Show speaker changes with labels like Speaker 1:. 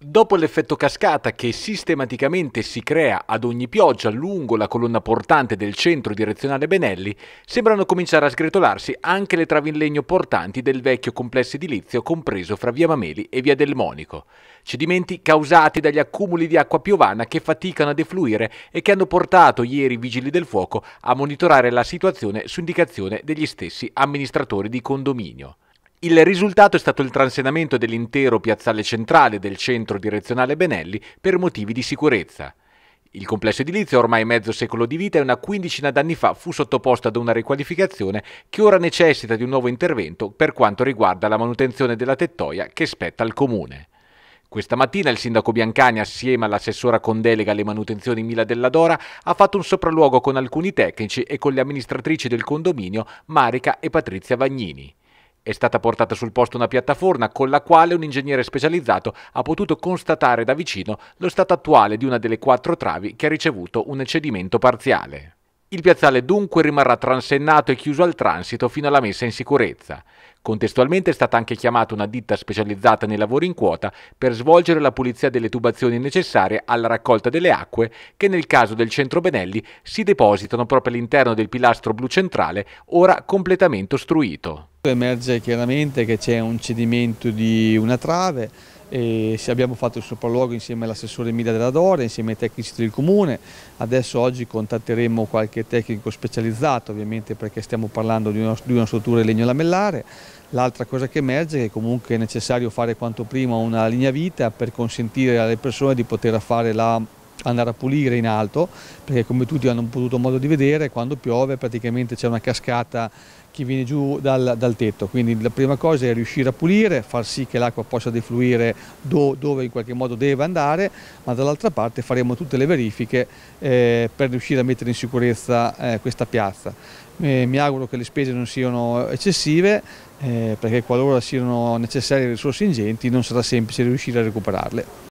Speaker 1: Dopo l'effetto cascata che sistematicamente si crea ad ogni pioggia lungo la colonna portante del centro direzionale Benelli, sembrano cominciare a sgretolarsi anche le travi in legno portanti del vecchio complesso edilizio compreso fra via Mameli e via del Monico. Cedimenti causati dagli accumuli di acqua piovana che faticano a defluire e che hanno portato ieri i vigili del fuoco a monitorare la situazione su indicazione degli stessi amministratori di condominio. Il risultato è stato il transenamento dell'intero piazzale centrale del centro direzionale Benelli per motivi di sicurezza. Il complesso edilizio, ormai mezzo secolo di vita e una quindicina d'anni fa, fu sottoposto ad una riqualificazione che ora necessita di un nuovo intervento per quanto riguarda la manutenzione della tettoia che spetta al comune. Questa mattina il sindaco Biancani, assieme all'assessora con delega alle manutenzioni Mila della Dora, ha fatto un sopralluogo con alcuni tecnici e con le amministratrici del condominio Marica e Patrizia Vagnini. È stata portata sul posto una piattaforma con la quale un ingegnere specializzato ha potuto constatare da vicino lo stato attuale di una delle quattro travi che ha ricevuto un cedimento parziale. Il piazzale dunque rimarrà transennato e chiuso al transito fino alla messa in sicurezza. Contestualmente è stata anche chiamata una ditta specializzata nei lavori in quota per svolgere la pulizia delle tubazioni necessarie alla raccolta delle acque che nel caso del centro Benelli si depositano proprio all'interno del pilastro blu centrale ora completamente ostruito.
Speaker 2: Emerge chiaramente che c'è un cedimento di una trave, e abbiamo fatto il sopralluogo insieme all'assessore Emilia della Dore, insieme ai tecnici del comune, adesso oggi contatteremo qualche tecnico specializzato ovviamente perché stiamo parlando di una, di una struttura in legno lamellare L'altra cosa che emerge è che comunque è necessario fare quanto prima una linea vita per consentire alle persone di poter fare la andare a pulire in alto perché come tutti hanno potuto modo di vedere quando piove praticamente c'è una cascata che viene giù dal, dal, tetto quindi la prima cosa è riuscire a pulire far sì che l'acqua possa defluire do, dove in qualche modo deve andare ma dall'altra parte faremo tutte le verifiche eh, per riuscire a mettere in sicurezza eh, questa piazza eh, mi auguro che le spese non siano eccessive eh, perché qualora siano necessarie risorse ingenti non sarà semplice riuscire a recuperarle